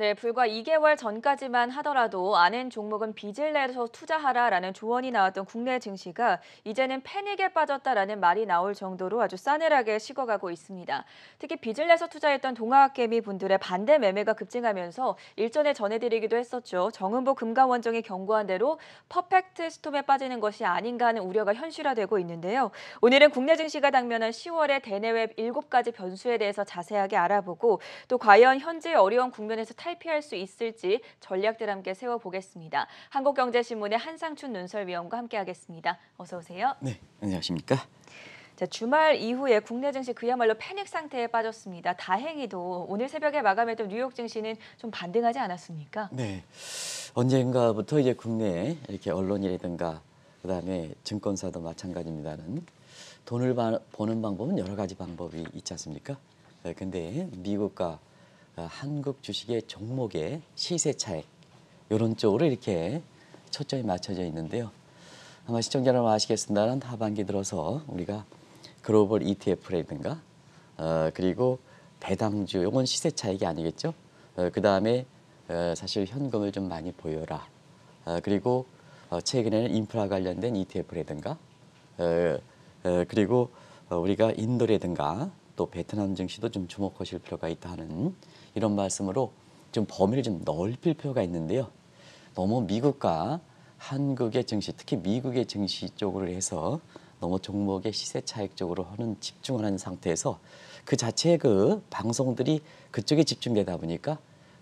네, 불과 2개월 전까지만 하더라도 아는 종목은 빚을 내서 투자하라라는 조언이 나왔던 국내 증시가 이제는 패닉에 빠졌다라는 말이 나올 정도로 아주 싸늘하게 식어가고 있습니다. 특히 빚을 내서 투자했던 동학개미 분들의 반대 매매가 급증하면서 일전에 전해드리기도 했었죠. 정은보 금감원정이 경고한 대로 퍼펙트 스톰에 빠지는 것이 아닌가 하는 우려가 현실화되고 있는데요. 오늘은 국내 증시가 당면한 10월의 대내외 7가지 변수에 대해서 자세하게 알아보고 또 과연 현재 어려운 국면에서 탈 탈피할 수 있을지 전략들 함께 세워보겠습니다. 한국경제신문의 한상춘 논설위원과 함께하겠습니다. 어서 오세요. 네, 안녕하십니까. 자, 주말 이후에 국내 증시 그야말로 패닉 상태에 빠졌습니다. 다행히도 오늘 새벽에 마감했던 뉴욕 증시는 좀 반등하지 않았습니까? 네. 언젠가부터 이제 국내에 이렇게 언론이라든가 그다음에 증권사도 마찬가지입니다는 돈을 버는 방법은 여러 가지 방법이 있지 않습니까? 네, 근데 미국과 어, 한국 주식의 종목의 시세 차익 이런 쪽으로 이렇게 초점이 맞춰져 있는데요. 아마 시청자 여러분 아시겠습니다만 하반기 들어서 우리가 글로벌 ETF라든가 어, 그리고 배당주 이건 시세 차익이 아니겠죠. 어, 그 다음에 어, 사실 현금을 좀 많이 보여라. 어, 그리고 어, 최근에는 인프라 관련된 ETF라든가 어, 어, 그리고 어, 우리가 인도라든가 또 베트남 증시도 좀 주목하실 필요가 있다 하는 이런 말씀으로 좀 범위를 좀 넓힐 필요가 있는데요. 너무 미국과 한국의 증시, 특히 미국의 증시 쪽으로 해서 너무 종목의 시세 차익 쪽으로 하는 집중을 하는 상태에서 그 자체의 그 방송들이 그쪽에 집중되다 보니까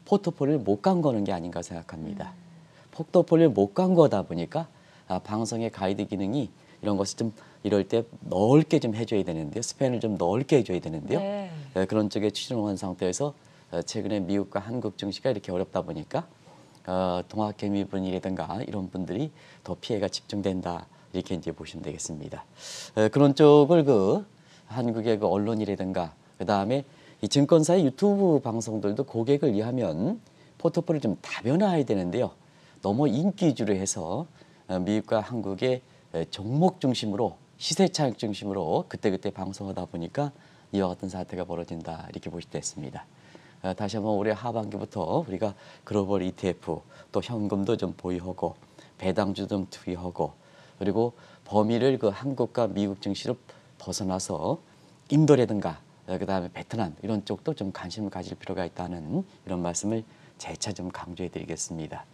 포트폴리오를 못간 거는 게 아닌가 생각합니다. 음. 포트폴리오를 못간 거다 보니까 아, 방송의 가이드 기능이 이런 것을 좀 이럴 때 넓게 좀 해줘야 되는데 스팬을 좀 넓게 해줘야 되는데요. 네. 네 그런 쪽에 치중을한 상태에서 어, 최근에 미국과 한국 증시가 이렇게 어렵다 보니까 어, 동학개미분이라든가 이런 분들이 더 피해가 집중된다 이렇게 이제 보시면 되겠습니다. 어, 그런 쪽을 그 한국의 그 언론이라든가 그 다음에 이 증권사의 유튜브 방송들도 고객을 위하면 포트폴리오 좀 다변화해야 되는데요. 너무 인기 주로 해서 미국과 한국의 종목 중심으로 시세 차익 중심으로 그때그때 방송하다 보니까 이와 같은 사태가 벌어진다 이렇게 보실 때 있습니다. 어, 다시 한번 올해 하반기부터 우리가 글로벌 ETF 또 현금도 좀 보유하고 배당주 좀 투여하고 그리고 범위를 그 한국과 미국 증시로 벗어나서 인도라든가 어, 그다음에 베트남 이런 쪽도 좀 관심을 가질 필요가 있다는 이런 말씀을 재차 좀 강조해 드리겠습니다.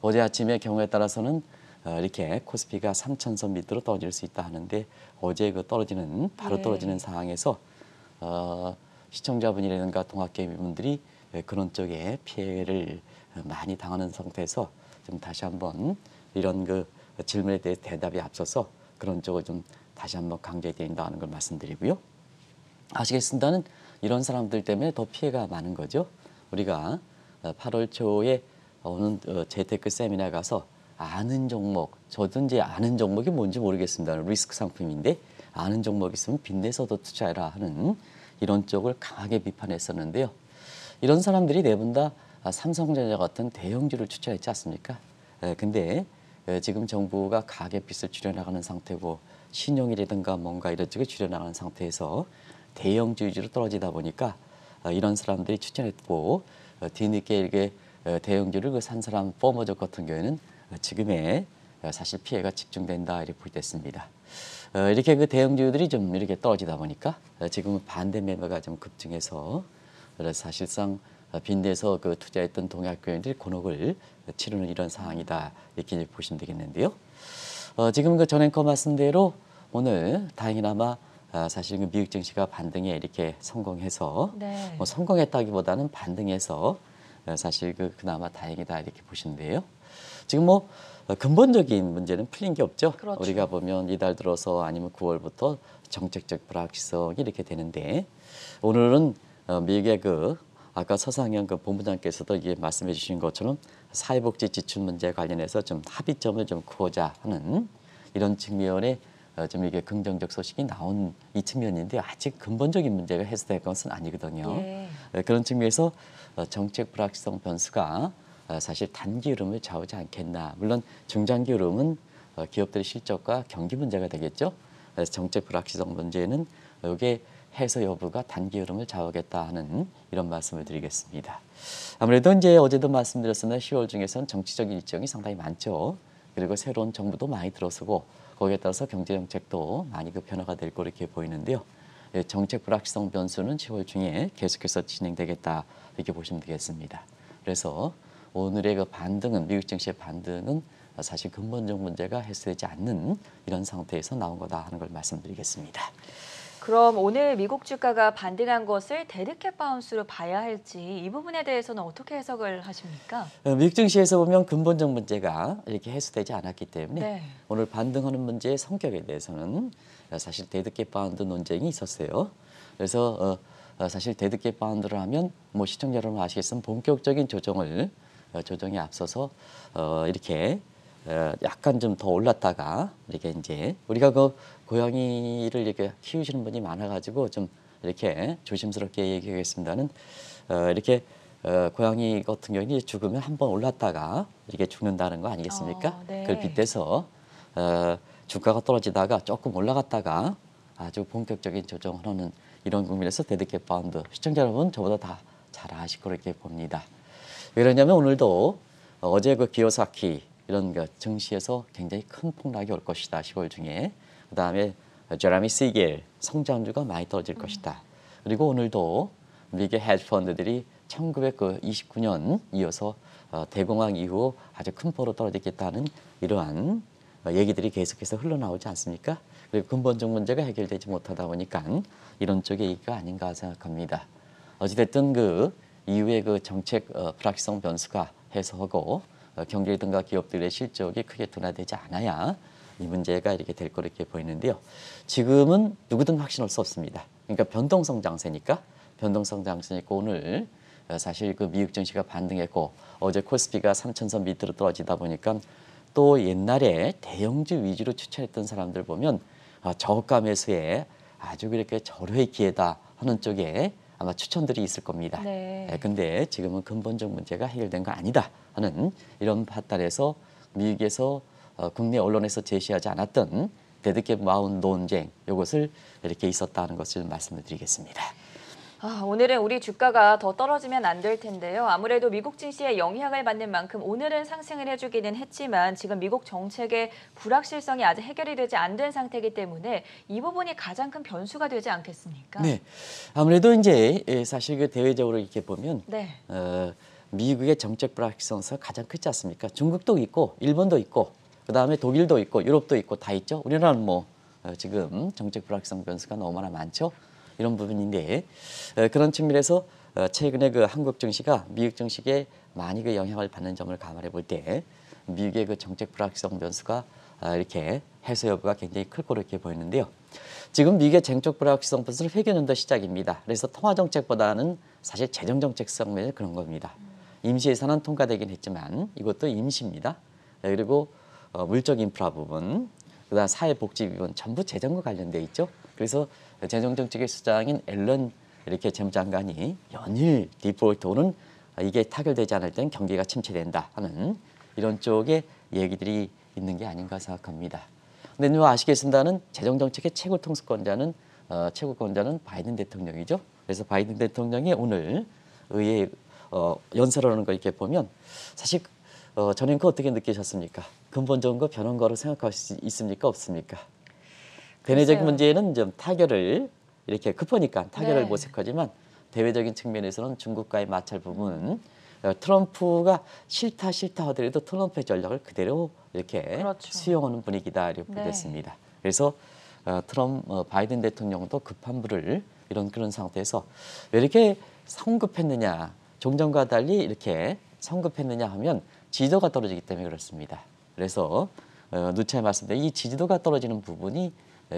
어제 아침의 경우에 따라서는 어, 이렇게 코스피가 3천선 밑으로 떨어질 수 있다 하는데 어제 그 떨어지는 바로 네. 떨어지는 상황에서 어, 시청자분이라든가 동학개미분들이 예, 그런 쪽에 피해를 많이 당하는 상태에서 좀 다시 한번 이런 그 질문에 대해 대답이 앞서서 그런 쪽을 좀 다시 한번 강조해드린다는걸 말씀드리고요. 아시겠습니다는 이런 사람들 때문에 더 피해가 많은 거죠. 우리가 8월 어, 초에 오는 어, 재테크 세미나 가서 아는 종목, 저도 이제 아는 종목이 뭔지 모르겠습니다. 리스크 상품인데 아는 종목 있으면 빚내서도 투자해라 하는 이런 쪽을 강하게 비판했었는데요. 이런 사람들이 대분다 네 아, 삼성전자 같은 대형주를 추천했지 않습니까? 예, 근데 예, 지금 정부가 가계 빚을 줄여나가는 상태고 신용이라든가 뭔가 이런 쪽에 줄여나가는 상태에서 대형주 위주로 떨어지다 보니까 아, 이런 사람들이 추천했고 어, 뒤늦게 이렇게 어, 대형주를 그 산 사람 포머족 같은 경우에는 지금의 어, 사실 피해가 집중된다 이렇게 볼 때 있습니다. 어, 이렇게 그 대형주들이 좀 이렇게 떨어지다 보니까 어, 지금은 반대 매매가 좀 급증해서 사실상 빈대에서 그 투자했던 동약교인들이 곤혹을 치르는 이런 상황이다 이렇게 보시면 되겠는데요. 지금 그 전앵커 말씀대로 오늘 다행히나마 사실 그 미국 증시가 반등에 이렇게 성공해서 네. 뭐 성공했다기보다는 반등해서 사실 그 그나마 다행이다 이렇게 보시는데요. 지금 뭐 근본적인 문제는 풀린 게 없죠. 그렇죠. 우리가 보면 이달 들어서 아니면 9월부터 정책적 불확실성이 이렇게 되는데 오늘은 어, 미국의 그 아까 서상현 그 본부장께서도 이게 말씀해 주신 것처럼 사회복지 지출 문제 관련해서 좀 합의점을 좀 구하자 하는 이런 측면에 어, 좀 이게 긍정적 소식이 나온 이 측면인데 아직 근본적인 문제가 해소될 것은 아니거든요. 예. 네, 그런 측면에서 어, 정책 불확실성 변수가 어, 사실 단기 흐름을 좌우지 않겠나. 물론 중장기 흐름은 어, 기업들의 실적과 경기 문제가 되겠죠. 그래서 정책 불확실성 문제는 이게 해소 여부가 단기 흐름을 좌우하겠다 하는 이런 말씀을 드리겠습니다. 아무래도 이제 어제도 말씀드렸으나 10월 중에선 정치적 인 일정이 상당히 많죠. 그리고 새로운 정부도 많이 들어서고 거기에 따라서 경제 정책도 많이 그 변화가 될 거로 이렇게 보이는데요. 예, 정책 불확실성 변수는 10월 중에 계속해서 진행되겠다 이렇게 보시면 되겠습니다. 그래서 오늘의 그 반등은 미국 증시의 반등은 사실 근본적 문제가 해소되지 않는 이런 상태에서 나온 거다 하는 걸 말씀드리겠습니다. 그럼 오늘 미국 주가가 반등한 것을 데드캣 바운스로 봐야 할지 이 부분에 대해서는 어떻게 해석을 하십니까? 어, 미국 증시에서 보면 근본적 문제가 이렇게 해소되지 않았기 때문에 네. 오늘 반등하는 문제의 성격에 대해서는 사실 데드캣 바운드 논쟁이 있었어요. 그래서 어, 사실 데드캣 바운드를 하면 뭐 시청자 여러분 아시겠지만 본격적인 조정을 어, 조정에 앞서서 어, 이렇게 어, 약간 좀 더 올랐다가 이렇게 이제 우리가 그 고양이를 이렇게 키우시는 분이 많아가지고 좀 이렇게 조심스럽게 얘기하겠습니다는 어, 이렇게 어, 고양이 같은 경우는 죽으면 한 번 올랐다가 이렇게 죽는다는 거 아니겠습니까? 어, 네. 그걸 빗대서 어, 주가가 떨어지다가 조금 올라갔다가 아주 본격적인 조정을 하는 이런 국민에서 데드캣 파운드 시청자 여러분 저보다 다 잘 아실 거로 이렇게 봅니다. 왜 그러냐면 오늘도 어제 그 기요사키 이런 그 증시에서 굉장히 큰 폭락이 올 것이다. 10월 중에. 그다음에 제라미 시겔 성장주가 많이 떨어질 것이다. 그리고 오늘도 미국의 헤지펀드들이 1929년 이어서 어, 대공황 이후 아주 큰 포로 떨어지겠다는 이러한 어, 얘기들이 계속해서 흘러나오지 않습니까? 그리고 근본적 문제가 해결되지 못하다 보니까 이런 쪽의 얘기가 아닌가 생각합니다. 어찌됐든 그 이후에 그 정책 어, 불확실성 변수가 해소하고 어, 경제 등과 기업들의 실적이 크게 둔화되지 않아야 이 문제가 이렇게 될 거로 이렇게 보이는데요. 지금은 누구든 확신할 수 없습니다. 그러니까 변동성 장세니까 변동성 장세니까 오늘 어, 사실 그 미국 증시가 반등했고 어제 코스피가 3천선 밑으로 떨어지다 보니까 또 옛날에 대형주 위주로 추천했던 사람들 보면 아, 저가 매수에 아주 그렇게 절호의 기회다 하는 쪽에 아마 추천들이 있을 겁니다. 네. 예, 근데 지금은 근본적 문제가 해결된 거 아니다 하는 이런 파탈에서 미국에서 어, 국내 언론에서 제시하지 않았던 데드캡 마운 논쟁 이것을 이렇게 있었다는 것을 말씀드리겠습니다. 을 아, 오늘은 우리 주가가 더 떨어지면 안 될 텐데요. 아무래도 미국 증시에 영향을 받는 만큼 오늘은 상승을 해주기는 했지만 지금 미국 정책의 불확실성이 아직 해결이 되지 않은 상태이기 때문에 이 부분이 가장 큰 변수가 되지 않겠습니까? 네, 아무래도 이제 예, 사실 그 대외적으로 이렇게 보면 네. 어, 미국의 정책 불확실성서 가장 크지 않습니까? 중국도 있고 일본도 있고 그 다음에 독일도 있고 유럽도 있고 다 있죠. 우리나라는 뭐 어, 지금 정책 불확실성 변수가 너무나 많죠. 이런 부분인데 어, 그런 측면에서 어, 최근에 그 한국 증시가 미국 증시에 많이 그 영향을 받는 점을 감안해 볼 때 미국의 그 정책 불확실성 변수가 어, 이렇게 해소 여부가 굉장히 클 거로 이렇게 보이는데요. 지금 미국의 정책 불확실성 변수는 회견연도 시작입니다. 그래서 통화 정책보다는 사실 재정 정책 성면 그런 겁니다. 임시 예산은 통과되긴 했지만 이것도 임시입니다. 네, 그리고 물적 인프라 부분, 그다음 사회복지 부분 전부 재정과 관련돼 있죠. 그래서 재정정책의 수장인 앨런 이렇게 재무장관이 연일 디폴토는 이게 타결되지 않을 땐 경기가 침체된다 하는 이런 쪽의 얘기들이 있는 게 아닌가 생각합니다. 근데 누 아시겠습니다는 재정정책의 최고 통수권자는 어, 최고권자는 바이든 대통령이죠. 그래서 바이든 대통령이 오늘 의회 어, 연설을 하는 걸 이렇게 보면 사실 어, 전행 거 어떻게 느끼셨습니까? 근본적인 거 변한 거로 생각할 수 있습니까? 없습니까? 대내적인 문제는좀 타결을 이렇게 급하니까 타결을 네. 모색하지만 대외적인 측면에서는 중국과의 마찰 부분 어, 트럼프가 싫다 싫다 하더라도 트럼프의 전략을 그대로 이렇게 그렇죠. 수용하는 분위기다 이렇게 네. 됐습니다. 그래서 어, 트럼프 어, 바이든 대통령도 급한 불을 이런 그런 상태에서 왜 이렇게 성급했느냐 종전과 달리 이렇게 성급했느냐 하면 지도가 떨어지기 때문에 그렇습니다. 그래서 누차 에 말씀드린 이 지지도가 떨어지는 부분이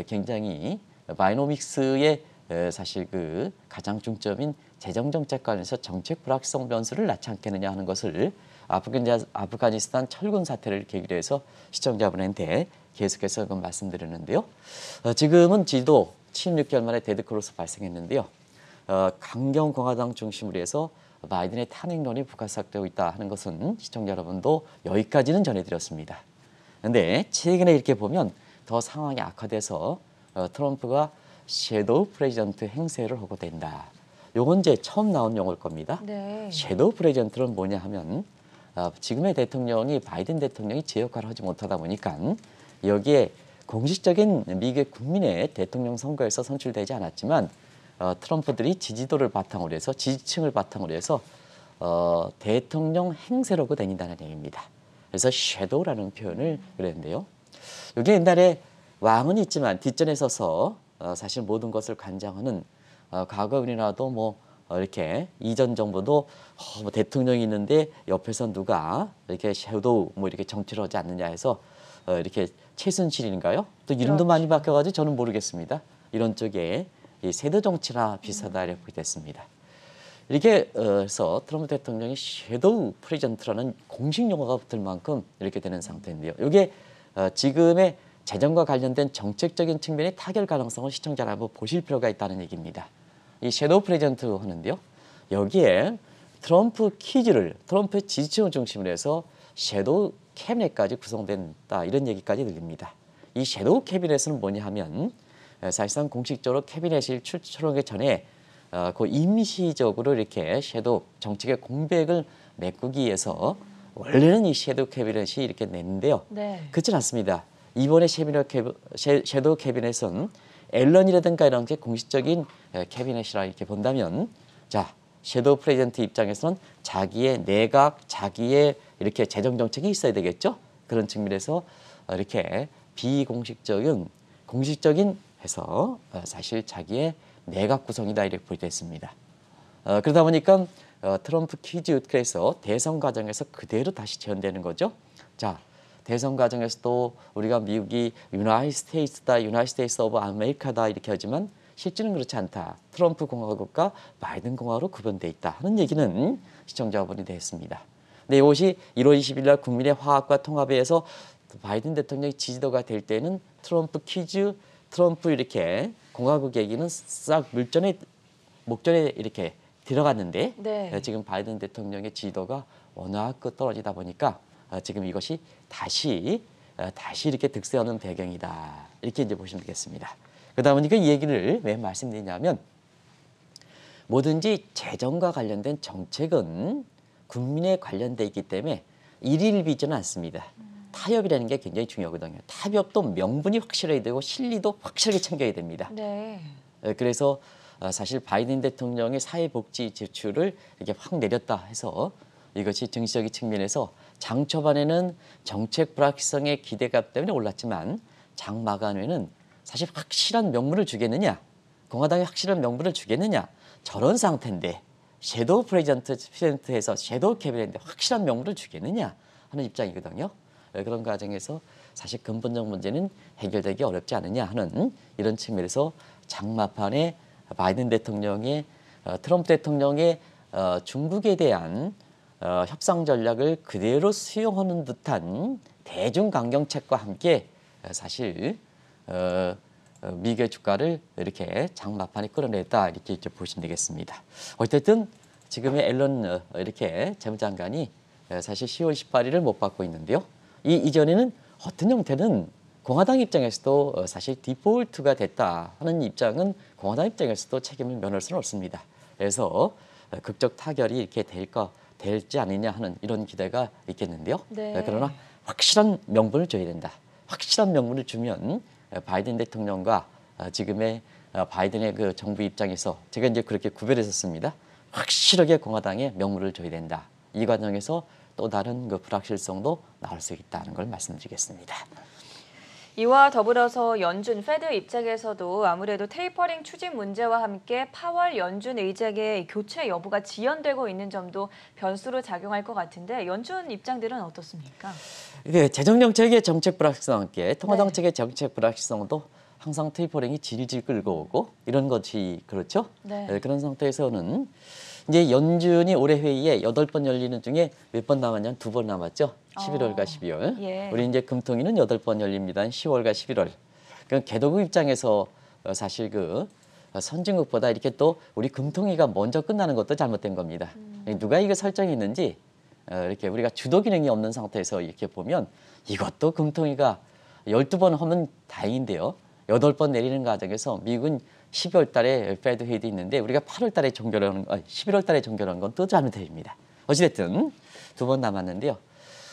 굉장히 바이노믹스의 사실 그 가장 중점인 재정정책 관련해서 정책 불확성 변수를 낳지 않겠느냐 하는 것을 아프가니스탄 철군 사태를 계기로 해서 시청자분한테 계속해서 말씀드렸는데요. 어, 지금은 지도 76개월 만에 데드크로스 발생했는데요. 어, 강경공화당 중심으로 해서 바이든의 탄핵론이 부각삭되고 있다 하는 것은 시청자 여러분도 여기까지는 전해드렸습니다. 그런데 최근에 이렇게 보면 더 상황이 악화돼서 어, 트럼프가 섀도우 프레지던트 행세를 하고 된다. 요건 이제 처음 나온 용어일 겁니다. 네. 섀도우 프레젠트는 뭐냐 하면 어, 지금의 대통령이 바이든 대통령이 제 역할을 하지 못하다 보니까 여기에 공식적인 미국의 국민의 대통령 선거에서 선출되지 않았지만 어, 트럼프들이 지지도를 바탕으로 해서 지지층을 바탕으로 해서 대통령 행세라고 다다는 얘기입니다. 그래서 섀도우라는 표현을 그랬는데요. 이게 옛날에 왕은 있지만 뒷전에 서서 어, 사실 모든 것을 관장하는 어, 과거은이라도 뭐 어, 이렇게 이전 정부도 어, 뭐 대통령이 있는데 옆에서 누가 이렇게 섀도우 뭐 이렇게 정치를 하지 않느냐 해서 어, 이렇게 최순실인가요? 또 이름도 그렇지. 많이 바뀌어가지고 저는 모르겠습니다. 이런 쪽에 이 세대 정치라 비슷하다 음. 이렇게 됐습니다. 어, 이렇게 해서 트럼프 대통령이 섀도우 프레젠트라는 공식 용어가 붙을 만큼 이렇게 되는 상태인데요. 이게 어, 지금의 재정과 관련된 정책적인 측면의 타결 가능성을 시청자를 한번 보실 필요가 있다는 얘기입니다. 이 섀도우 프레젠트 하는데요. 여기에 트럼프 키즈를 트럼프 지지층을 중심으로 해서 섀도우 캐비넷까지 구성된다 이런 얘기까지 들립니다. 이 섀도우 캐비넷은 뭐냐 하면 어, 사실상 공식적으로 캐비넷이 출출하기 전에 어, 그 임시적으로 이렇게 섀도우 정책의 공백을 메꾸기 위해서 원래는 이 섀도우 캐비넷이 이렇게 냈는데요. 네. 그렇진 않습니다. 이번에 섀도우, 캐비, 캐비넷은 앨런이라든가 이런 게 공식적인 캐비넷이라 이렇게 본다면 자 섀도우 프레젠트 입장에서는 자기의 내각, 자기의 이렇게 재정 정책이 있어야 되겠죠. 그런 측면에서 어, 이렇게 비공식적인 공식적인 해서 어, 사실 자기의 내각 구성이다 이렇게 볼때 있습니다. 어, 그러다 보니까 어, 트럼프 퀴즈 그래서 대선 과정에서 그대로 다시 재현되는 거죠. 자, 대선 과정에서도 우리가 미국이 유나이 스테이스다, 유나이 스테이스 오브 아메리카다 이렇게 하지만 실제는 그렇지 않다. 트럼프 공화국과 바이든 공화로 구분돼 있다 하는 얘기는 시청자분이 됐습니다. 근 이것이 1월 20일 날 국민의 화합과 통합에 서 바이든 대통령이 지지도가 될 때는 트럼프 키즈, 트럼프 이렇게 공화국 얘기는 싹 물전에 목전에 이렇게 들어갔는데 네. 어, 지금 바이든 대통령의 지도가 워낙 그 떨어지다 보니까 어, 지금 이것이 다시 어, 다시 이렇게 득세하는 배경이다 이렇게 이제 보시면 되겠습니다. 그다음에까이 얘기를 왜 말씀드리냐면 뭐든지 재정과 관련된 정책은 국민에 관련돼 있기 때문에 일일비지는 않습니다. 타협이라는 게 굉장히 중요하거든요. 타협도 명분이 확실해야 되고 실리도 확실하게 챙겨야 됩니다. 네. 그래서 어, 사실 바이든 대통령의 사회복지 제출을 이렇게 확 내렸다 해서 이것이 정치적인 측면에서 장 초반에는 정책 불확실성의 기대감 때문에 올랐지만 장 마감에는 사실 확실한 명분을 주겠느냐 공화당이 확실한 명분을 주겠느냐 저런 상태인데 섀도우 프레젠트 프레젠트에서 섀도우 캐비넷인데 확실한 명분을 주겠느냐 하는 입장이거든요. 그런 과정에서 사실 근본적 문제는 해결되기 어렵지 않느냐 하는 이런 측면에서 장마판에 바이든 대통령이 어, 트럼프 대통령의 어, 중국에 대한 어, 협상 전략을 그대로 수용하는 듯한 대중 강경책과 함께 사실 미국의 주가를 이렇게 장마판에 끌어냈다 이렇게 이제 보시면 되겠습니다. 어쨌든 지금의 앨런 이렇게 재무장관이 사실 10월 18일을 못 받고 있는데요. 이 이전에는 어떤 형태는 공화당 입장에서도 어, 사실 디폴트가 됐다 하는 입장은 공화당 입장에서도 책임을 면할 수는 없습니다. 그래서 어, 극적 타결이 이렇게 될까 될지 아니냐 하는 이런 기대가 있겠는데요. 네. 어, 그러나 확실한 명분을 줘야 된다. 확실한 명분을 주면 바이든 대통령과 지금의 바이든의 그 정부 입장에서 제가 이제 그렇게 구별했었습니다. 확실하게 공화당에 명분을 줘야 된다. 이 과정에서 또 다른 그 불확실성도 나올 수 있다는 걸 말씀드리겠습니다. 이와 더불어서 연준 페드 입장에서도 아무래도 테이퍼링 추진 문제와 함께 파월 연준 의장의 교체 여부가 지연되고 있는 점도 변수로 작용할 것 같은데 연준 입장들은 어떻습니까? 이 재정 정책의 정책 불확실성 함께 통화 정책의 네. 정책 불확실성도 항상 테이퍼링이 질질 끌고 오고 이런 것이 그렇죠. 네. 네 그런 상태에서는 이제 연준이 올해 회의에 여덟 번 열리는 중에 몇 번 남았냐? 두번 남았죠. 11월과 12월. 어. 예. 우리 이제 금통위는 여덟 번 열립니다. 10월과 11월. 그럼 개도국 입장에서 어, 사실 그 어, 선진국보다 이렇게 또 우리 금통위가 먼저 끝나는 것도 잘못된 겁니다. 음. 누가 이거 설정했는지 이렇게 우리가 주도 기능이 없는 상태에서 이렇게 보면 이것도 금통위가 열두 번 하면 다행인데요. 여덟 번 내리는 과정에서 미국은 12월 달에 패드 회의도 있는데 우리가 8월 달에 종결하는 11월 어, 달에 종결하는건또 잘못됩니다. 어찌됐든 두 번 남았는데요.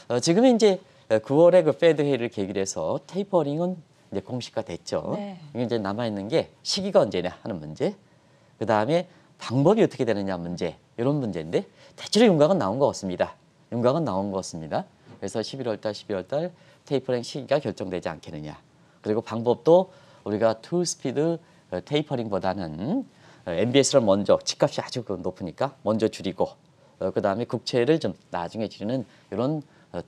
어, 지금은 이제 9월에 그 페드 회의를 계기로 해서 테이퍼링은 이제 공식화됐죠. 네. 이게 이제 남아 있는 게 시기가 언제냐 하는 문제, 그 다음에 방법이 어떻게 되느냐 문제 이런 문제인데 대체로 윤곽은 나온 것 같습니다. 윤곽은 나온 것 같습니다. 그래서 11월 달, 12월 달 테이퍼링 시기가 결정되지 않겠느냐. 그리고 방법도 우리가 투 스피드 어, 테이퍼링보다는 MBS를 어, 먼저 집값이 아주 그 높으니까 먼저 줄이고 어, 그 다음에 국채를 좀 나중에 줄이는 이런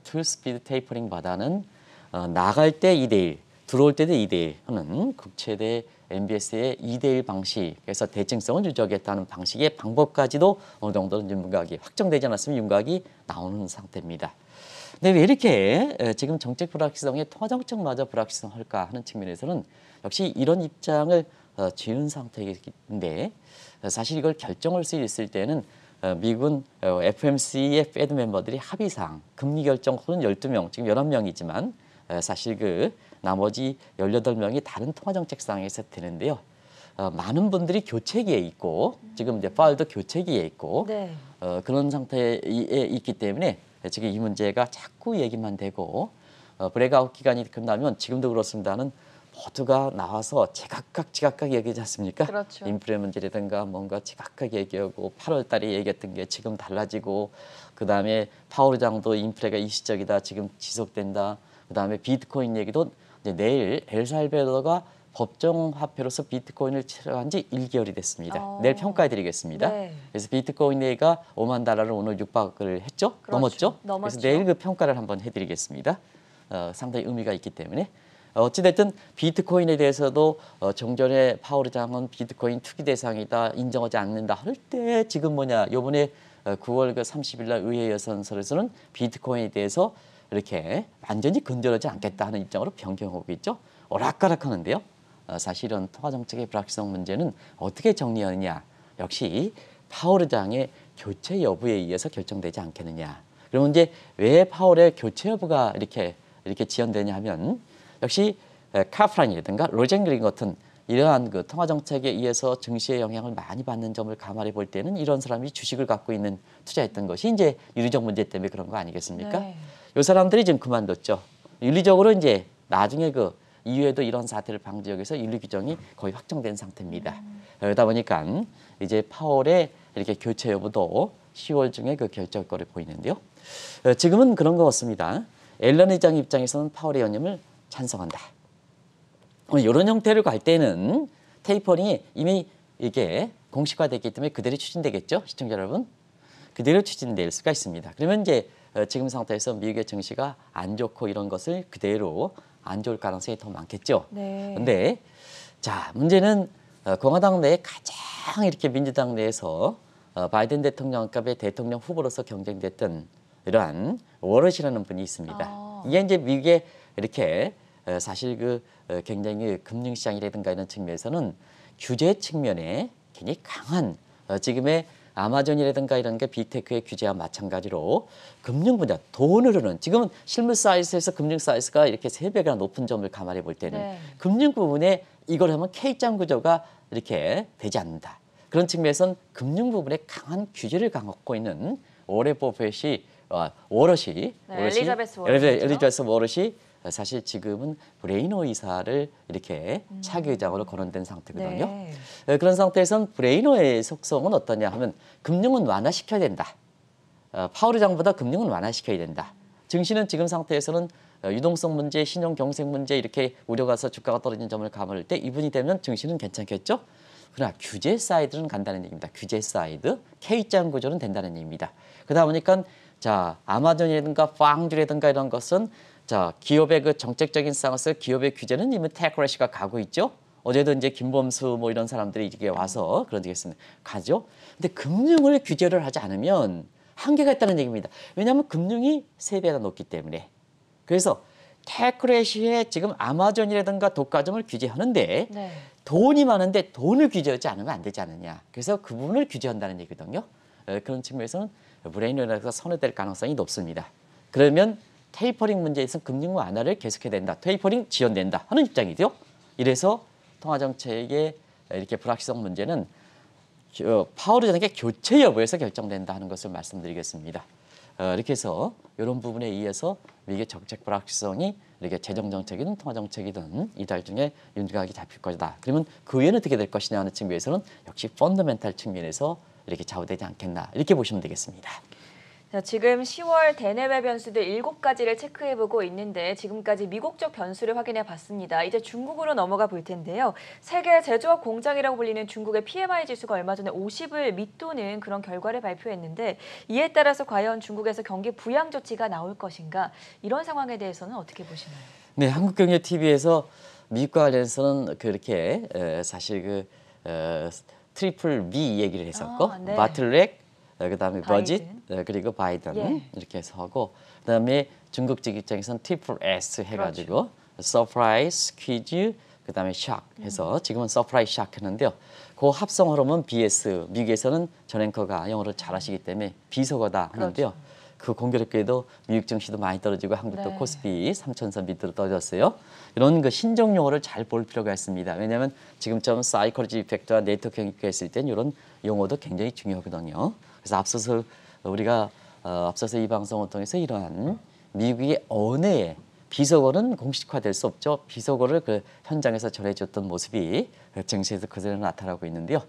툴스피드 테이퍼링보다는 나갈 때 2대1 들어올 때도 2대1 하는 국채 대 MBS의 2대1 방식에서 대칭성을 유지하겠다는 방식의 방법까지도 어느 정도는 윤곽이 확정되지 않았으면 윤곽이 나오는 상태입니다. 근데 왜 이렇게 지금 정책 불확실성에 통화 정책마저 불확실성할까 하는 측면에서는 역시 이런 입장을 어, 지은 상태인데 어, 사실 이걸 결정할 수 있을 때는 어, 미군 FMC의 패드 멤버들이 합의상 금리 결정 후는 12명, 지금 11명이지만 사실 그 나머지 18명이 다른 통화정책상에서 되는데요. 많은 분들이 교체기에 있고 지금 이제 파일도 교체기에 있고 네. 어, 그런 상태에 있기 때문에 지금 이 문제가 자꾸 얘기만 되고 어, 브레이크아웃 기간이 끝나면 지금도 그렇습니다는 모두가 나와서 제각각 제각각 얘기하지 않습니까? 그렇죠. 인플레 문제라든가 뭔가 제각각 얘기하고 8월 달에 얘기했던 게 지금 달라지고 그다음에 파월 장도 인프레가 일시적이다. 지금 지속된다. 그다음에 비트코인 얘기도 이제 내일 엘살베도가 법정 화폐로서 비트코인을 채택한 지 1개월이 됐습니다. 어... 내일 평가해 드리겠습니다. 네. 그래서 비트코인 얘기가 5만 달러를 오늘 육박을 했죠? 그렇죠. 넘었죠? 넘었죠? 그래서 내일 그 평가를 한번 해 드리겠습니다. 어, 상당히 의미가 있기 때문에 어, 어찌됐든 비트코인에 대해서도 어, 정전에 파월 장은 비트코인 투기 대상이다 인정하지 않는다 할 때 지금 뭐냐 요번에 어, 9월 그 30일 날 의회 여선서에서는 비트코인에 대해서 이렇게 완전히 근절하지 않겠다 하는 입장으로 변경하고 있죠. 오락가락 하는데요. 어, 사실은 통화정책의 불확실성 문제는 어떻게 정리하느냐. 역시 파월의장의 교체 여부에 의해서 결정되지 않겠느냐. 그러면 이제 왜 파월의 교체 여부가 이렇게 이렇게 지연되냐 하면 역시 카프란이라든가 로젠그린 같은 이러한 그 통화 정책에 의해서 증시의 영향을 많이 받는 점을 감안해 볼 때는 이런 사람이 주식을 갖고 있는 투자했던 것이 이제 윤리적 문제 때문에 그런 거 아니겠습니까? 네. 요 사람들이 지금 그만뒀죠. 윤리적으로 이제 나중에 그 이후에도 이런 사태를 방지하기 위해서 윤리 규정이 거의 확정된 상태입니다. 음. 그러다 보니까 이제 파월의 이렇게 교체 여부도 10월 중에 그 결정거를 보이는데요. 어, 지금은 그런 것 같습니다. 앨런 의장 입장에서는 파월의 연임을 찬성한다. 이런 형태로 갈 때는 테이퍼링이 이미 이게 공식화됐기 때문에 그대로 추진되겠죠, 시청자 여러분? 그대로 추진될 수가 있습니다. 그러면 이제 어, 지금 상태에서 미국의 증시가 안 좋고 이런 것을 그대로 안 좋을 가능성이 더 많겠죠. 네. 근데 자 문제는 어, 공화당 내에 가장 이렇게 민주당 내에서 어, 바이든 대통령급의 그 대통령 후보로서 경쟁됐던 이러한 워럿이라는 분이 있습니다. 아. 이게 이제 미국의 이렇게 어, 사실 그 어, 굉장히 금융시장이라든가 이런 측면에서는 규제 측면에 굉장히 강한 어, 지금의 아마존이라든가 이런 게 빅테크의 규제와 마찬가지로 금융 분야 돈으로는 지금은 실물 사이즈에서 금융 사이즈가 이렇게 세배가 높은 점을 감안해 볼 때는 네. 금융 부분에 이걸 하면 K장 구조가 이렇게 되지 않는다. 그런 측면에서는 금융 부분에 강한 규제를 강하고 있는 오레 버펫이 워럿이 네, 엘리자베스 워럿이 엘리자베스 워럿이 그러니까 사실 지금은 브레이너 의사를 이렇게 음. 차기 의장으로 거론된 상태거든요. 네. 네 그런 상태에선 브레이너의 속성은 어떠냐 하면 금융은 완화시켜야 된다. 어, 파월 의장보다 금융은 완화시켜야 된다. 증시는 지금 상태에서는 어, 유동성 문제, 신용 경색 문제 이렇게 우려가서 주가가 떨어진 점을 감을 때 이분이 되면 증시는 괜찮겠죠? 그러나 규제 사이드는 간다는 얘기입니다. 규제 사이드, K장 구조는 된다는 얘기입니다. 그러다 보니까 자 아마존이라든가 빵주라든가 이런 것은 자, 기업의 그 정책적인 스탠스, 기업의 규제는 이미 테크래시가 가고 있죠. 어제도 이제 김범수 뭐 이런 사람들이 이게 렇 와서 그런 얘기했습니다. 가죠. 근데 금융을 규제를 하지 않으면 한계가 있다는 얘기입니다. 왜냐하면 금융이 세배가 높기 때문에. 그래서 테크래시에 지금 아마존이라든가 독과점을 규제하는데 네. 돈이 많은데 돈을 규제하지 않으면 안 되지 않느냐. 그래서 그 부분을 규제한다는 얘기거든요. 어, 그런 측면에서는 브레인런에서 선회될 가능성이 높습니다. 그러면 테이퍼링 문제에 있어 금융 완화를 계속해야 된다. 테이퍼링 지연된다 하는 입장이죠. 이래서 통화정책의 이렇게 불확실성 문제는 파월 의장게 교체 여부에서 결정된다 하는 것을 말씀드리겠습니다. 어, 이렇게 해서 이런 부분에 의해서 미국의 정책 불확실성이 이렇게 재정정책이든 통화정책이든 이달 중에 윤곽이 잡힐 것이다. 그러면 그 외에는 어떻게 될 것이냐 하는 측면에서는 역시 펀더멘탈 측면에서 이렇게 좌우되지 않겠나 이렇게 보시면 되겠습니다. 자, 지금 10월 대내외 변수들 7가지를 체크해보고 있는데 지금까지 미국적 변수를 확인해봤습니다. 이제 중국으로 넘어가 볼 텐데요. 세계 제조업 공장이라고 불리는 중국의 PMI 지수가 얼마 전에 50을 밑도는 그런 결과를 발표했는데 이에 따라서 과연 중국에서 경기 부양 조치가 나올 것인가 이런 상황에 대해서는 어떻게 보시나요? 네, 한국경제TV에서 미국과 관련해서는 그렇게 사실 그 트리플 B 얘기를 했었고 아, 네. 바틀렉 어, 그다음에 버짓 어, 그리고 바이든 예. 이렇게 해서 하고 그다음에 중국측 입장에선 트리플 S 해가지고 서프라이즈 그렇죠. 퀴즈 그다음에 샥 해서 음. 지금은 서프라이즈 샥 했는데요. 그 합성 호르몬 BS 미국에서는 전앵커가 영어를 잘하시기 때문에 비속어다 하는데요. 그렇죠. 그 공교롭게도 미국 증시도 많이 떨어지고 한국도 네. 코스피 3천선 밑으로 떨어졌어요. 이런 그 신종 용어를 잘 볼 필요가 있습니다. 왜냐하면 지금처럼 사이코로지 이펙트와 네트워크 경기가 있을 땐 이런 용어도 굉장히 중요하거든요. 그래서 앞서서 우리가 어, 앞서서 이 방송을 통해서 이러한 미국의 언어의 비속어는 공식화될 수 없죠. 비속어를 그 현장에서 전해줬던 모습이 증시에서 그대로 나타나고 있는데요.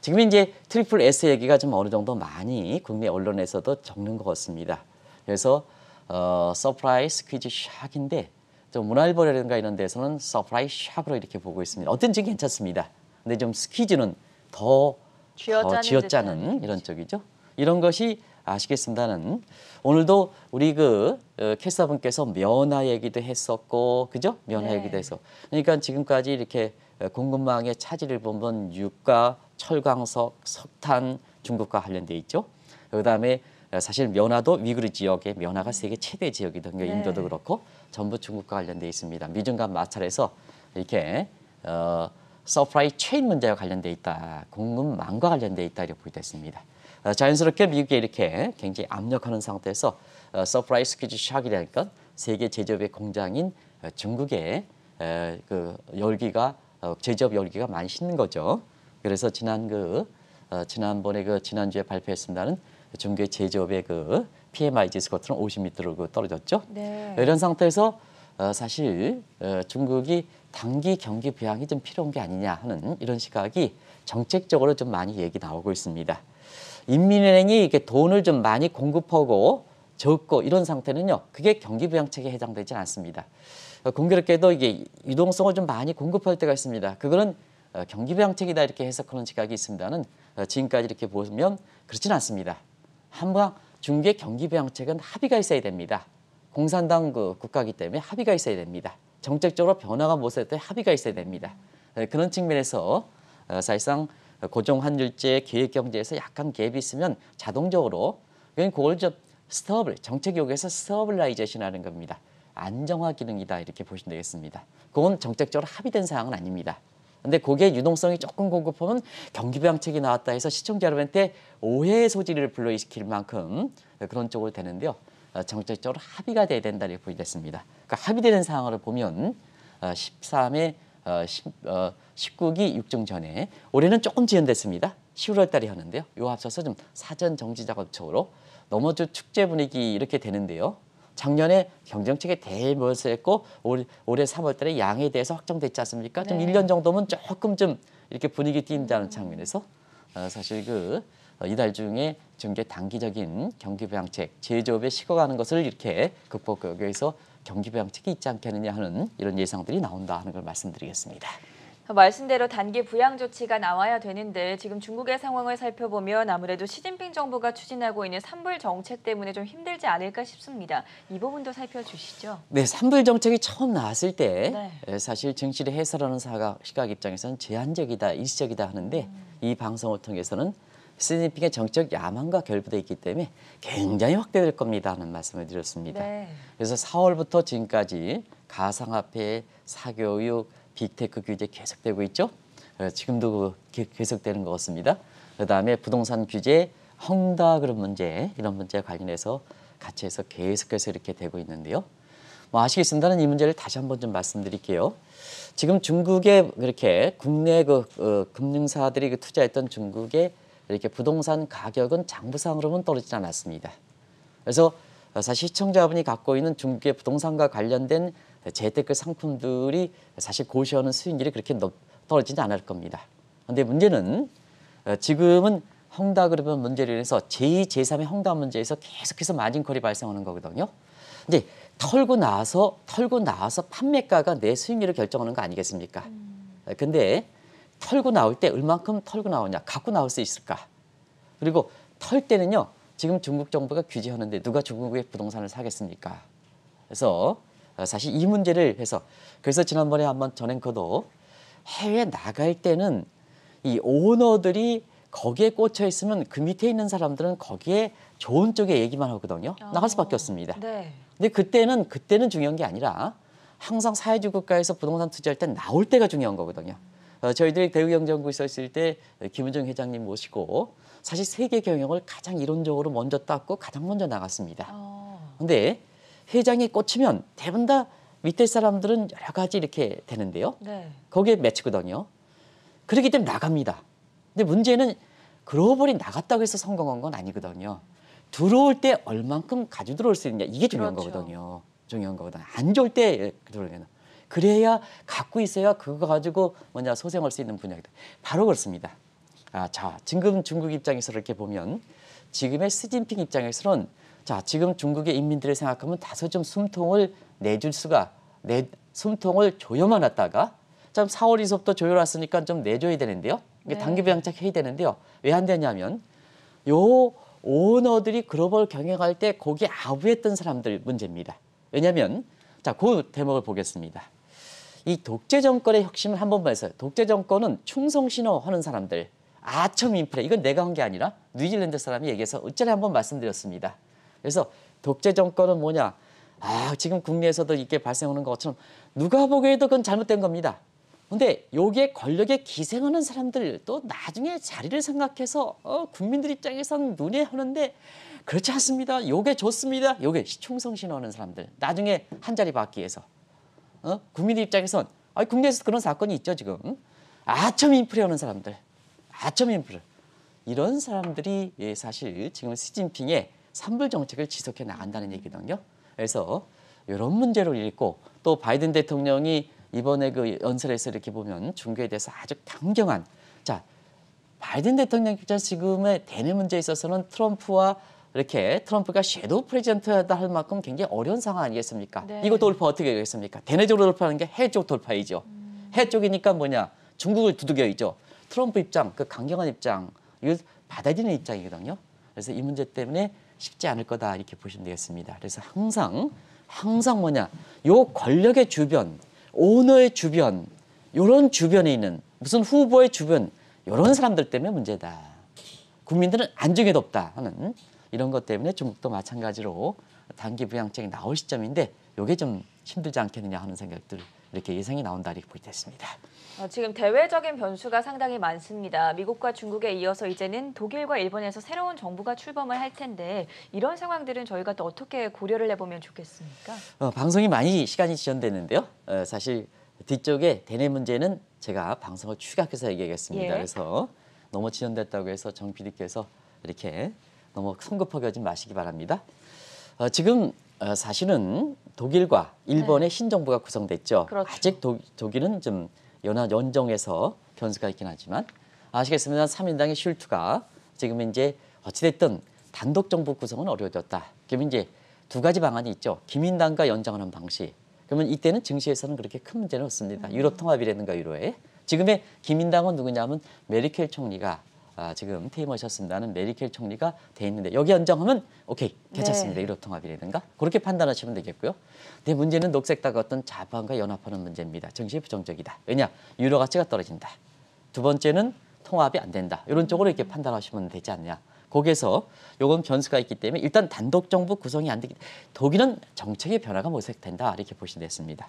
지금 이제 트리플 S 얘기가 좀 어느 정도 많이 국내 언론에서도 적는 것 같습니다. 그래서 어, 서프라이즈 퀴즈 샥인데 좀 문화일보라든가 이런 데서는 서프라이즈 샥으로 이렇게 보고 있습니다. 어떤지 괜찮습니다. 근데 좀 스퀴즈는 더 쥐어짜는, 어는 이런 쪽이죠. 이런 것이 아시겠습니다는 오늘도 우리 그 어, 캐스터분께서 면화 얘기도 했었고 그죠? 면화 네. 얘기도 해서 그러니까 지금까지 이렇게 어, 공급망의 차질을 보면 유가, 철광석, 석탄 중국과 관련돼 있죠. 그다음에 어, 사실 면화도 위구르 지역의 면화가 세계 최대 지역이던게 네. 인도도 그렇고 전부 중국과 관련돼 있습니다. 미중 간 마찰에서 이렇게 어, 서프라이 체인 문제와 관련돼 있다, 공급망과 관련돼 있다 이렇게 보이됐습니다. 어, 자연스럽게 미국에 이렇게 굉장히 압력하는 상태에서 어, 서프라이즈 퀴즈 샥이라니까 세계 제조업의 공장인 어, 중국의그 열기가 제조업 열기가 많이 식는 거죠. 그래서 지난 그 지난번에 그 지난주에 발표했습니다는 중국의 제조업의 그 PMI 지수코트는 5 0터로그 떨어졌죠. 네. 이런 상태에서 사실 중국이 단기 경기 부양이 좀 필요한 게 아니냐 하는 이런 시각이 정책적으로 좀 많이 얘기 나오고 있습니다. 인민은행이 이렇게 돈을 좀 많이 공급하고 적고 이런 상태는요. 그게 경기부양책에 해당되지 않습니다. 어, 공교롭게도 이게 유동성을 좀 많이 공급할 때가 있습니다. 그거는 어, 경기부양책이다 이렇게 해석하는 시각이 있습니다는 어, 지금까지 이렇게 보면 그렇진 않습니다. 한방 중개 경기부양책은 합의가 있어야 됩니다. 공산당 그 국가이기 때문에 합의가 있어야 됩니다. 정책적으로 변화가 못했을 때 합의가 있어야 됩니다. 그런 측면에서 사실상 고정 환율제 계획 경제에서 약간 갭이 있으면 자동적으로 그냥 그러니까 그걸 좀 스터블 정책 요구에서 스터블라이제이션하는 겁니다. 안정화 기능이다 이렇게 보시면 되겠습니다. 그건 정책적으로 합의된 사항은 아닙니다. 근데 그게 유동성이 조금 공급하면 경기부양책이 나왔다 해서 시청자 여러분한테 오해의 소지를 불러일으킬 만큼 그런 쪽으로 되는데요. 어, 정책적으로 합의가 돼야 된다 이렇게 보이겠습니다 그러니까 합의되는 사항으로 보면 13에 어, 10, 어, 19기 육중 전에 올해는 조금 지연됐습니다. 10월 달에 하는데요. 요앞서서좀 사전 정지 작업적으로 넘어주 축제 분위기 이렇게 되는데요. 작년에 경정책에 대몰수했고 올, 올해 3월 달에 양에 대해서 확정됐지 않습니까? 좀 네. 1년 정도면 조금 좀 이렇게 분위기 띈다는 음. 측면에서 어, 사실 그 어, 이달 중에 중계 단기적인 경기 부양책, 제조업에 식어가는 것을 이렇게 극복하기 위해서 경기 부양책이 있지 않겠느냐 하는 이런 예상들이 나온다 하는 걸 말씀드리겠습니다. 말씀대로 단기 부양 조치가 나와야 되는데 지금 중국의 상황을 살펴보면 아무래도 시진핑 정부가 추진하고 있는 산불 정책 때문에 좀 힘들지 않을까 싶습니다. 이 부분도 살펴주시죠. 네, 산불 정책이 처음 나왔을 때 네. 사실 정치를 해설하는 시각 입장에서는 제한적이다, 일시적이다 하는데 음. 이 방송을 통해서는 시진핑의 정책 야망과 결부돼 있기 때문에 굉장히 확대될 겁니다 하는 말씀을 드렸습니다. 네. 그래서 4월부터 지금까지 가상화폐, 사교육, 빅테크 규제 계속되고 있죠. 어, 지금도 그 계속되는 것 같습니다. 그다음에 부동산 규제, 헝다 그런 문제 이런 문제 관련해서 같이 해서 계속해서 이렇게 되고 있는데요. 뭐 아시겠습니다는 이 문제를 다시 한번 좀 말씀드릴게요. 지금 중국의 그렇게 국내 그, 그 금융사들이 그 투자했던 중국의 이렇게 부동산 가격은 장부상으로는 떨어지지 않았습니다. 그래서 사실 시청자분이 갖고 있는 중국의 부동산과 관련된 재테크 상품들이 사실 고시하는 수익률이 그렇게 높, 떨어지지 않을 겁니다. 그런데 문제는 어, 지금은 헝다그룹은 문제로 인해서 제2, 제3의 헝다 문제에서 계속해서 마진콜이 발생하는 거거든요. 근데 털고 나서 털고 나서 판매가가 내 수익률을 결정하는 거 아니겠습니까? 음. 근데 털고 나올 때 얼만큼 털고 나오냐, 갖고 나올 수 있을까? 그리고 털 때는요. 지금 중국 정부가 규제하는데 누가 중국의 부동산을 사겠습니까? 그래서 어, 사실 이 문제를 해서 그래서 지난번에 한 번 전행커도 해외 나갈 때는 이 오너들이 거기에 꽂혀 있으면 그 밑에 있는 사람들은 거기에 좋은 쪽에 얘기만 하거든요. 어... 나갈 수밖에 없습니다. 네. 근데 그때는 그때는 중요한 게 아니라 항상 사회주의 국가에서 부동산 투자할 때 나올 때가 중요한 거거든요. 어, 저희들이 대우경제연구소 있을 때 김은정 회장님 모시고 사실 세계 경영을 가장 이론적으로 먼저 땄고 가장 먼저 나갔습니다. 그런데 아. 회장이 꽂히면 대부분 다 밑에 사람들은 여러 가지 이렇게 되는데요. 네. 거기에 맺히거든요. 그렇기 때문에 나갑니다. 근데 문제는 글로벌이 나갔다고 해서 성공한 건 아니거든요. 들어올 때 얼만큼 가지고 들어올 수 있느냐 이게 중요한 그렇죠. 거거든요. 중요한 거거든요. 안 좋을 때 예, 들어오면 그래야 갖고 있어야 그거 가지고 뭐냐 소생할 수 있는 분야이다. 바로 그렇습니다. 아, 자, 지금 중국 입장에서 이렇게 보면 지금의 시진핑 입장에서는 자, 지금 중국의 인민들을 생각하면 다소 좀 숨통을 내줄 수가 내 숨통을 조여만 왔다가참 4월 이섭도 조여놨으니까 좀 내줘야 되는데요. 이게 네. 단기 양착해야 되는데요. 왜 안 되냐면 요 오너들이 글로벌 경영할 때 거기 아부했던 사람들 문제입니다. 왜냐하면 자, 그 대목을 보겠습니다. 이 독재 정권의 혁신을 한 번만 해서 독재 정권은 충성 신호하는 사람들 아첨 인프레 이건 내가 한 게 아니라 뉴질랜드 사람이 얘기해서 어쩌래 한번 말씀드렸습니다. 그래서 독재 정권은 뭐냐? 아 지금 국내에서도 이게 발생하는 것처럼 누가 보기에도 그건 잘못된 겁니다. 근데 여기에 권력에 기생하는 사람들 또 나중에 자리를 생각해서 어, 국민들 입장에선 눈에 하는데 그렇지 않습니다. 요게 좋습니다. 요게 시총성 신호하는 사람들 나중에 한 자리 받기 위해서 어? 국민들 입장에선 아 국내에서 그런 사건이 있죠 지금 아첨 인프레 하는 사람들 인플1 이런 사람들이 예, 사실 지금 시진핑의 삼불 정책을 지속해 나간다는 얘기거든요. 그래서 이런 문제로 읽고 또 바이든 대통령이 이번에 그 연설에서 이렇게 보면 중국에 대해서 아주 강경한 자 바이든 대통령 입장 지금의 대내 문제에 있어서는 트럼프와 이렇게 트럼프가 섀도우 프레젠트하다 할 만큼 굉장히 어려운 상황 아니겠습니까? 네. 이거 돌파 어떻게 되겠습니까? 대내적으로 돌파하는 게 해쪽 돌파이죠. 음. 해쪽이니까 뭐냐 중국을 두들겨이죠. 트럼프 입장, 그 강경한 입장, 이걸 받아들이는 입장이거든요. 그래서 이 문제 때문에 쉽지 않을 거다 이렇게 보시면 되겠습니다. 그래서 항상 항상 뭐냐 요 권력의 주변, 오너의 주변, 요런 주변에 있는 무슨 후보의 주변 요런 사람들 때문에 문제다. 국민들은 안정도없다 하는 이런 것 때문에 중국도 마찬가지로 단기 부양책이 나올 시점인데 요게 좀 힘들지 않겠느냐 하는 생각들 이렇게 예상이 나온다 이렇게 보게 됐습니다. 어, 지금 대외적인 변수가 상당히 많습니다. 미국과 중국에 이어서 이제는 독일과 일본에서 새로운 정부가 출범을 할 텐데 이런 상황들은 저희가 또 어떻게 고려를 해보면 좋겠습니까? 어, 방송이 많이 시간이 지연되는데요. 어, 사실 뒤쪽에 대내 문제는 제가 방송을 추각해서 얘기하겠습니다. 예. 그래서 너무 지연됐다고 해서 정 PD께서 이렇게 너무 성급하게 하지 마시기 바랍니다. 어, 지금 어, 사실은 독일과 일본의 네. 신정부가 구성됐죠. 그렇죠. 아직 독, 독일은 좀 연하 연정에서 변수가 있긴 하지만 아시겠습니다. 삼인당의 슐트가 지금 이제 어찌됐든 단독 정부 구성은 어려워졌다. 그러면 이제 두 가지 방안이 있죠. 기민당과 연장하는 방식. 그러면 이때는 증시에서는 그렇게 큰 문제는 없습니다. 음. 유럽 통합이라든가 유로에. 지금의 기민당은 누구냐면 메르켈 총리가 아, 지금 퇴임하셨습니다는 메리켈 총리가 돼 있는데 여기 연장하면 오케이 네. 괜찮습니다. 네. 1호 통합이라든가 그렇게 판단하시면 되겠고요. 근데 문제는 녹색당 다 어떤 자판과 연합하는 문제입니다. 정신이 부정적이다. 왜냐 유로 가치가 떨어진다. 두 번째는 통합이 안 된다. 이런 쪽으로 이렇게 음. 판단하시면 되지 않냐. 거기에서 요건 변수가 있기 때문에 일단 단독 정부 구성이 안 되기 독일은 정책의 변화가 모색된다 이렇게 보시면 됐습니다.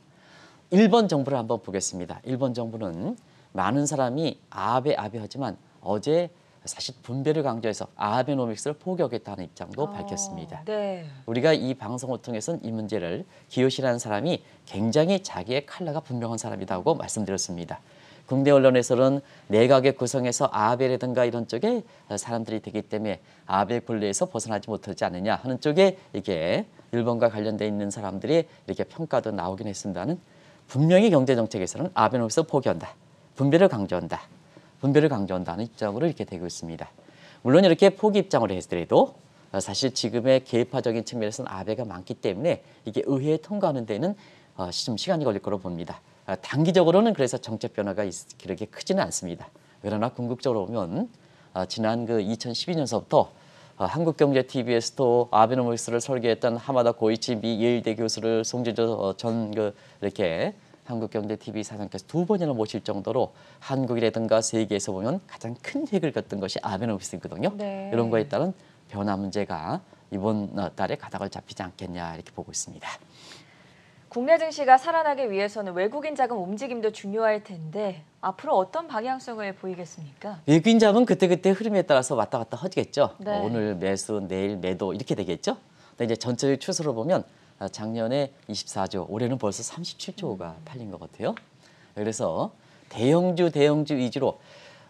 일번 정부를 한번 보겠습니다. 일번 정부는 많은 사람이 아베 아베 하지만 어제 사실 분배를 강조해서 아베노믹스를 포기하겠다는 입장도 어, 밝혔습니다. 네. 우리가 이 방송을 통해서는 이 문제를 기요시라는 사람이 굉장히 자기의 칼라가 분명한 사람이라고 말씀드렸습니다. 국내 언론에서는 내각의 구성에서 아베라든가 이런 쪽에 사람들이 되기 때문에 아베 굴레에서 벗어나지 못하지 않느냐 하는 쪽에 이게 일본과 관련돼 있는 사람들이 이렇게 평가도 나오긴 했습니다는 분명히 경제 정책에서는 아베노믹스 포기한다. 분배를 강조한다. 분별을 강조한다는 입장으로 이렇게 되고 있습니다. 물론 이렇게 포기 입장으로 했더라도 사실 지금의 개파적인 측면에서는 아베가 많기 때문에 이게 의회에 통과하는 데는 어, 좀 시간이 걸릴 거로 봅니다. 아, 단기적으로는 그래서 정책 변화가 그렇게 크지는 않습니다. 그러나 궁극적으로 보면 어, 지난 그 2012년서부터 어, 한국경제TV에서도 아베노믹스를 설계했던 하마다 고이치 미 예일대 교수를 송재조 전그 이렇게 한국경제TV 사장께서 두 번이나 모실 정도로 한국이라든가 세계에서 보면 가장 큰 획을 겼던 것이 아베노미스거든요. 네. 이런 거에 따른 변화 문제가 이번 어, 달에 가닥을 잡히지 않겠냐 이렇게 보고 있습니다. 국내 증시가 살아나기 위해서는 외국인 자금 움직임도 중요할 텐데 앞으로 어떤 방향성을 보이겠습니까? 외국인 자금은 그때그때 흐름에 따라서 왔다 갔다 허지겠죠 네. 어, 오늘 매수, 내일 매도 이렇게 되겠죠. 근데 이제 전체적 추세로 보면 아, 작년에 24조, 올해는 벌써 37조가 음. 팔린 것 같아요. 그래서 대형주, 대형주 위주로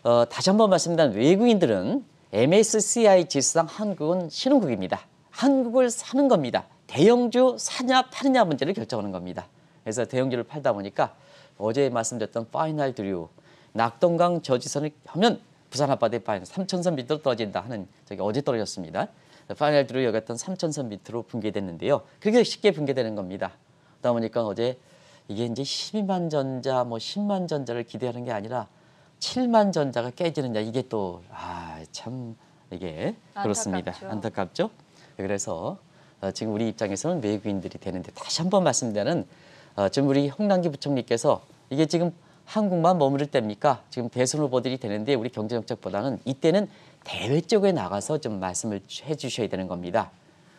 어, 다시 한번 말씀드리면 외국인들은 MSCI 지수상 한국은 신흥국입니다. 한국을 사는 겁니다. 대형주 사냐 파느냐 문제를 결정하는 겁니다. 그래서 대형주를 팔다 보니까 어제 말씀드렸던 파이널 드류, 낙동강 저지선을 하면 부산 앞바다에 파이널 3천선 밑으로 떨어진다 하는 저기 어제 떨어졌습니다. 파이널드로 여겼던 3천선 밑으로 붕괴됐는데요. 그게 쉽게 붕괴되는 겁니다. 그러다 보니까 어제 이게 이제 12만 전자, 뭐 10만 전자를 기대하는 게 아니라 7만 전자가 깨지느냐 이게 또 아 참 이게 그렇습니다. 안타깝죠. 네, 그래서 어, 지금 우리 입장에서는 외국인들이 되는데 다시 한 번 말씀드리는 어, 지금 우리 홍남기 부총리께서 이게 지금 한국만 머무를 때입니까? 지금 대선 후보들이 되는데 우리 경제정책보다는 이때는 대외 쪽에 나가서 좀 말씀을 해 주셔야 되는 겁니다.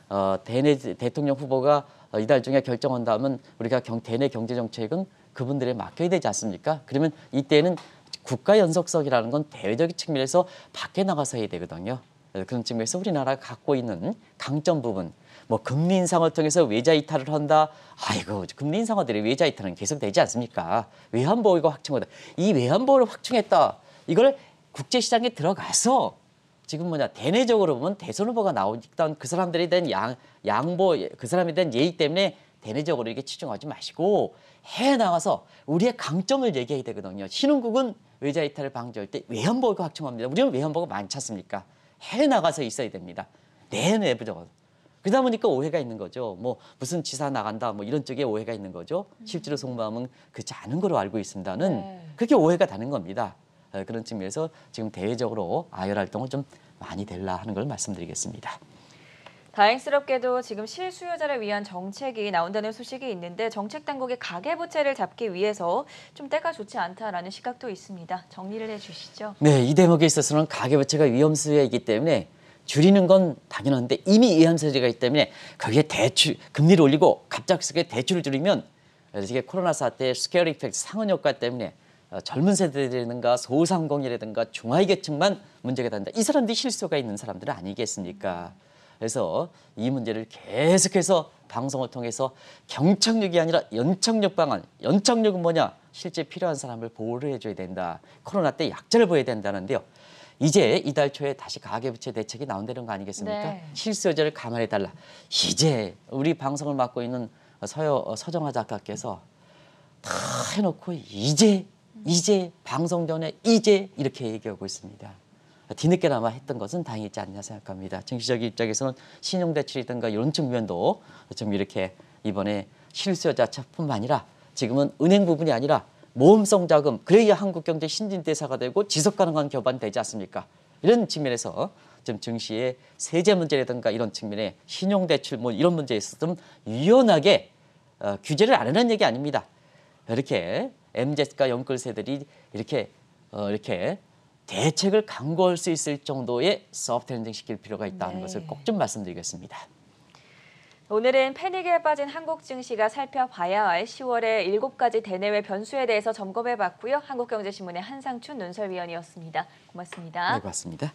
어, 대내 대통령 후보가 어, 이달 중에 결정한다면 우리가 경, 대내 경제 정책은 그분들에 맡겨야 되지 않습니까? 그러면 이때는 국가 연속성이라는 건 대외적인 측면에서 밖에 나가서 해야 되거든요. 그런 측면에서 우리나라가 갖고 있는 강점 부분, 뭐 금리 인상을 통해서 외자 이탈을 한다. 아이고 금리 인상화들이 외자 이탈은 계속 되지 않습니까? 외환 보유가 확충하다. 이 외환 보유를 확충했다. 이걸 국제시장에 들어가서 지금 뭐냐 대내적으로 보면 대선 후보가 나오니그 사람들에 대한 양, 양보 그 사람에 대한 예의 때문에 대내적으로 이렇게 치중하지 마시고 해외 나가서 우리의 강점을 얘기해야 되거든요. 신흥국은 외자 이탈을 방지할 때 외환보호가 확충합니다. 우리는 외환보호가 많지 않습니까? 해외 나가서 있어야 됩니다. 내 내부적으로. 그러다 보니까 오해가 있는 거죠. 뭐 무슨 지사 나간다 뭐 이런 쪽에 오해가 있는 거죠. 음. 실제로 속마음은 그렇지 않은 걸로 알고 있습니다는 네. 그렇게 오해가 다는 겁니다. 어, 그런 측면에서 지금 대외적으로 아열 활동을 좀 많이 될라 하는 걸 말씀드리겠습니다. 다행스럽게도 지금 실수요자를 위한 정책이 나온다는 소식이 있는데 정책 당국의 가계부채를 잡기 위해서 좀 때가 좋지 않다라는 시각도 있습니다. 정리를 해주시죠. 네, 이 대목에 있어서는 가계부채가 위험수요이기 때문에 줄이는 건 당연한데 이미 위험세제가 있기 때문에 거기에 대출 금리를 올리고 갑작스럽게 대출을 줄이면 이게 코로나 사태의 스케어 이펙트 상은 효과 때문에 어, 젊은 세대라든가 소상공이라든가 중하위계층만 문제가 된다. 이 사람들이 실수가 있는 사람들은 아니겠습니까? 그래서 이 문제를 계속해서 방송을 통해서 경청력이 아니라 연착륙 방안, 연착륙은 뭐냐? 실제 필요한 사람을 보호를 해줘야 된다. 코로나 때 약자를 보여야 된다는데요. 이제 이달 초에 다시 가계부채 대책이 나온다는 거 아니겠습니까? 네. 실수요자를 감안해달라. 이제 우리 방송을 맡고 있는 서여, 서정화 작가께서 다 해놓고 이제 이제 방송 전에 이제 이렇게 얘기하고 있습니다. 뒤늦게나마 했던 것은 다행이지 않냐 생각합니다. 정치적 입장에서는 신용대출이든가 이런 측면도 좀 이렇게 이번에 실수요자 차뿐만 아니라 지금은 은행 부분이 아니라 모험성 자금 그래야 한국 경제 신진대사가 되고 지속 가능한 교반 되지 않습니까? 이런 측면에서 좀 증시의 세제 문제라든가 이런 측면에 신용대출 뭐 이런 문제에 있어서 좀 유연하게 어, 규제를 안 하는 얘기 아닙니다. 이렇게 m z 과 영끌 세들이 이렇게 어, 이렇게 대책을 강구할 수 있을 정도의 소프트 랜딩시킬 필요가 있다는 네. 것을 꼭 좀 말씀드리겠습니다. 오늘은 패닉에 빠진 한국 증시가 살펴봐야 할 10월의 7가지 대내외 변수에 대해서 점검해봤고요. 한국경제신문의 한상춘 논설위원이었습니다. 고맙습니다. 네, 고맙습니다.